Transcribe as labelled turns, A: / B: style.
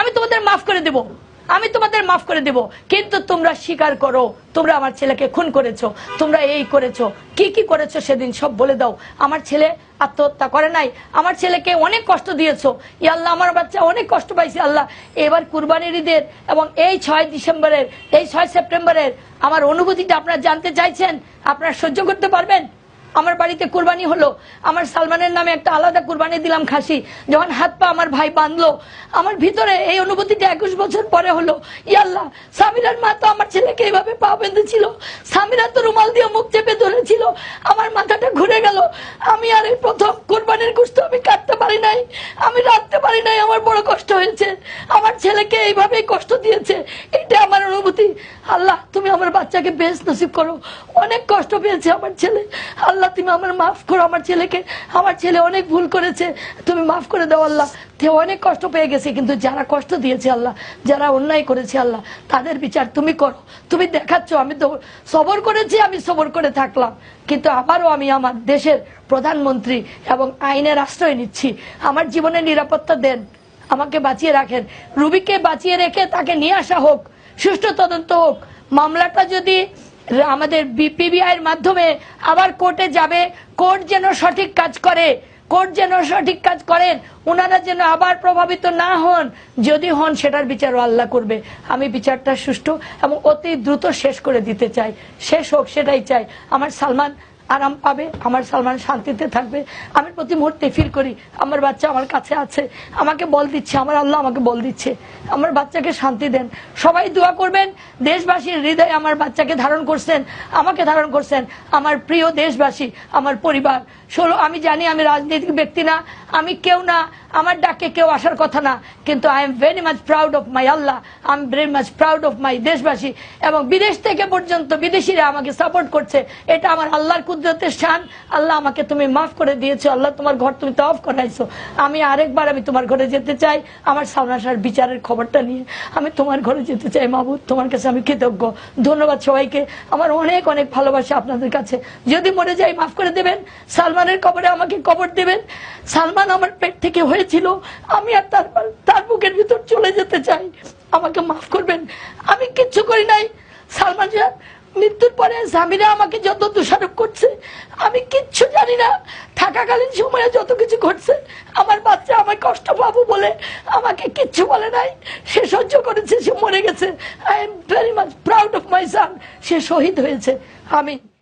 A: আমি তোমাদের মাফ করে দেব আমি তোমাদের মাফ করে দেব কিন্তু তোমরা স্বীকার করো তোমরা আমার ছেলেকে খুন করেছো তোমরা এই করেছো কি কি করেছো সেদিন সব বলে দাও আমার ছেলে আত্মহত্যা করে নাই আমার ছেলেকে অনেক কষ্ট দিয়েছো ই আল্লাহ আমার বাচ্চা অনেক কষ্ট পাইছে আল্লাহ এবার কুরবানির ঈদের এবং এই ছয় ডিসেম্বরের এই ছয় সেপ্টেম্বরের আমার অনুভূতিটা আপনারা জানতে চাইছেন আপনারা সহ্য করতে পারবেন আমার বাড়িতে কুরবানি হলো আমার সালমানের নামে একটা আলাদা কুরবানি দিলাম খাসি যখন হাত পা আমার ভাই বাঁধলো আমার ভিতরে এই অনুভূতিটা একুশ বছর পরে হলো ইয়াল্লাহ সামিরার মা তো আমার ছেলেকে এইভাবে পা বেঁধেছিল সামিরা তো রুমাল দিয়ে মুখ চেপে ধরেছিল আমার মাথাটা ঘুরে গেল আমি আর এই প্রথম কোরবানির কুষ্ঠ আমি কাট পারি নাই আমি রাখতে পারি নাই আমার বড় কষ্ট হয়েছে আমার ছেলেকে এইভাবে কষ্ট দিয়েছে এটা আমার অনুভূতি আল্লাহ তুমি আমার বাচ্চাকে বেশ নসিব করো অনেক কষ্ট পেয়েছে আমার ছেলে আল্লাহ তুমি আমার মাফ করো আমার ছেলেকে আমার ছেলে অনেক ভুল করেছে তুমি মাফ করে দাও আল্লাহ সে অনেক কষ্ট পেয়ে গেছে কিন্তু যারা কষ্ট দিয়েছে আল্লাহ যারা অন্যায় করেছে আল্লাহ তাদের বিচার তুমি করো তুমি দেখাচ্ছ আমি তো সবর করেছি আমি সবর করে থাকলাম কিন্তু আবারও আমি আমার দেশের প্রধানমন্ত্রী এবং আইনের আশ্রয় নিচ্ছি আমার জীবনের নিরাপত্তা দেন আমাকে বাঁচিয়ে রাখেন রুবিকে বাঁচিয়ে রেখে তাকে নিয়ে আসা হোক সুষ্ঠু তদন্ত হোক মামলাটা যদি আমাদের বিপিবিআইয়ের মাধ্যমে আবার কোর্টে যাবে কোর্ট যেন সঠিক কাজ করে কোর্ট যেন সঠিক কাজ করেন ওনারা যেন আবার প্রভাবিত না হন যদি হন সেটার বিচার আল্লাহ করবে আমি বিচারটা সুষ্ঠু এবং অতি দ্রুত শেষ করে দিতে চাই শেষ হোক সেটাই চাই আমার সালমান আরাম পাবে আমার সালমান শান্তিতে থাকবে আমি প্রতি মুহূর্তে ফিল করি আমার বাচ্চা আমার কাছে আছে আমাকে বল দিচ্ছে আমার আল্লাহ আমাকে বল দিচ্ছে আমার বাচ্চাকে শান্তি দেন সবাই দোয়া করবেন দেশবাসীর হৃদয়ে আমার বাচ্চাকে ধারণ করছেন আমাকে ধারণ করছেন আমার প্রিয় দেশবাসী আমার পরিবার ষোলো আমি জানি আমি রাজনৈতিক ব্যক্তি না আমি কেউ না আমার ডাকে কেউ আসার কথা না কিন্তু I am very much proud of my Allah I am very much proud of my দেশবাসী এবং বিদেশ থেকে পর্যন্ত বিদেশিরা আমাকে সাপোর্ট করছে এটা আমার আল্লাহর হজরতের শান আল্লাহ আমাকে তুমি মাফ করে দিয়েছো আল্লাহ তোমার ঘর তুমি তফ করাইছো আমি আরেকবার আমি তোমার ঘরে যেতে চাই আমার সাউনাসার বিচারের খবরটা নিয়ে আমি তোমার ঘরে যেতে চাই মাহবুব তোমার কাছে আমি কৃতজ্ঞ ধন্যবাদ সবাইকে আমার অনেক অনেক ভালোবাসা আপনাদের কাছে যদি মরে যাই মাফ করে দেবেন সালমানের কবরে আমাকে কবর দেবেন সালমান আমার পেট থেকে হয়েছিল আমি আর তারপর তার বুকের ভিতর চলে যেতে চাই আমাকে মাফ করবেন আমি কিচ্ছু করি নাই সালমান সাহেব মৃত্যুর পরে স্বামীরা আমাকে যত দোষারোপ করছে আমি কিচ্ছু জানি না থাকাকালীন সময়ে যত কিছু ঘটছে আমার বাচ্চা আমার কষ্ট পাবো বলে আমাকে কিচ্ছু বলে নাই সে সহ্য করেছে সে মরে গেছে I am very much proud of my son সে শহীদ হয়েছে আমি